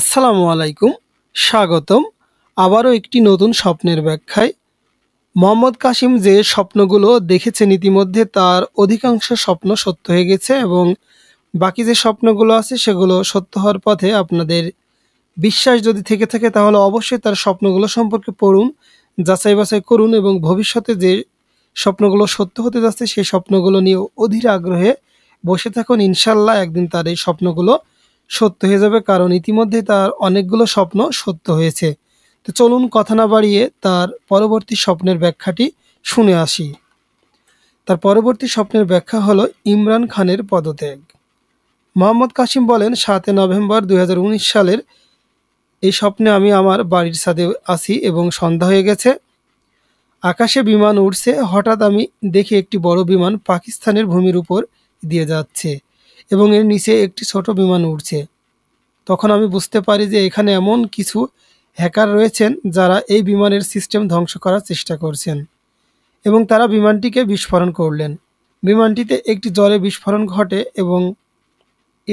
আসসালামু আলাইকুম স্বাগতম আবারও একটি নতুন স্বপ্নের ব্যাখ্যায় মোহাম্মদ কাসিম যে স্বপ্নগুলো দেখেছেন ইতিমধ্যে তার অধিকাংশ স্বপ্ন সত্য হয়ে গেছে এবং বাকি যে স্বপ্নগুলো আছে সেগুলো সত্য হওয়ার পথে আপনাদের বিশ্বাস যদি থেকে থাকে তাহলে অবশ্যই তার স্বপ্নগুলো সম্পর্কে পড়ুন যাচাই বাছাই করুন এবং ভবিষ্যতে যে স্বপ্নগুলো সত্য হতে যাচ্ছে সেই স্বপ্নগুলো নিয়ে অধীর আগ্রহে বসে থাকুন ইনশাল্লাহ একদিন তার এই স্বপ্নগুলো সত্য হয়ে যাবে কারণ ইতিমধ্যে তার অনেকগুলো স্বপ্ন সত্য হয়েছে তো চলুন কথা না বাড়িয়ে তার পরবর্তী স্বপ্নের ব্যাখ্যাটি শুনে আসি তার পরবর্তী স্বপ্নের ব্যাখ্যা হলো ইমরান খানের পদত্যাগ মোহাম্মদ কাসিম বলেন সাতই নভেম্বর দুই সালের এই স্বপ্নে আমি আমার বাড়ির সাথে আসি এবং সন্ধ্যা হয়ে গেছে আকাশে বিমান উঠছে হঠাৎ আমি দেখি একটি বড় বিমান পাকিস্তানের ভূমির উপর দিয়ে যাচ্ছে এবং এর নিচে একটি ছোট বিমান উড়ছে তখন আমি বুঝতে পারি যে এখানে এমন কিছু হ্যাকার রয়েছেন যারা এই বিমানের সিস্টেম ধ্বংস করার চেষ্টা করছেন এবং তারা বিমানটিকে বিস্ফোরণ করলেন বিমানটিতে একটি জলে বিস্ফোরণ ঘটে এবং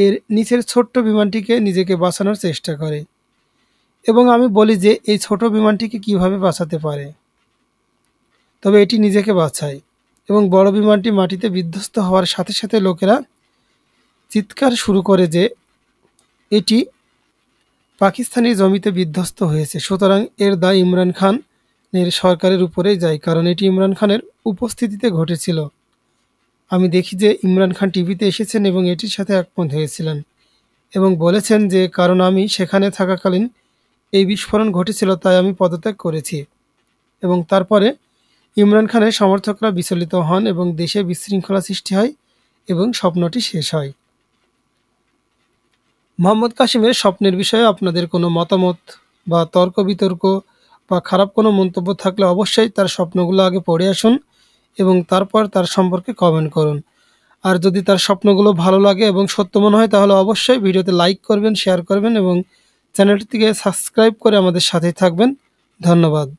এর নিচের ছোট্ট বিমানটিকে নিজেকে বাঁচানোর চেষ্টা করে এবং আমি বলি যে এই ছোট বিমানটিকে কিভাবে বাঁচাতে পারে তবে এটি নিজেকে বাঁচায় এবং বড় বিমানটি মাটিতে বিধ্বস্ত হওয়ার সাথে সাথে লোকেরা চিৎকার শুরু করে যে এটি পাকিস্তানি জমিতে বিধ্বস্ত হয়েছে সুতরাং এর দায় ইমরান খানের সরকারের উপরেই যায় কারণ এটি ইমরান খানের উপস্থিতিতে ঘটেছিল আমি দেখি যে ইমরান খান টিভিতে এসেছেন এবং এটির সাথে একমত হয়েছিলেন এবং বলেছেন যে কারণ আমি সেখানে থাকাকালীন এই বিস্ফোরণ ঘটেছিল তাই আমি পদত্যাগ করেছি এবং তারপরে ইমরান খানের সমর্থকরা বিচলিত হন এবং দেশে বিশৃঙ্খলা সৃষ্টি হয় এবং স্বপ্নটি শেষ হয় মোহাম্মদ কাশিমের স্বপ্নের বিষয়ে আপনাদের কোনো মতামত বা তর্ক বিতর্ক বা খারাপ কোনো মন্তব্য থাকলে অবশ্যই তার স্বপ্নগুলো আগে পড়ে আসুন এবং তারপর তার সম্পর্কে কমেন্ট করুন আর যদি তার স্বপ্নগুলো ভালো লাগে এবং সত্য মনে হয় তাহলে অবশ্যই ভিডিওতে লাইক করবেন শেয়ার করবেন এবং চ্যানেলটিকে সাবস্ক্রাইব করে আমাদের সাথেই থাকবেন ধন্যবাদ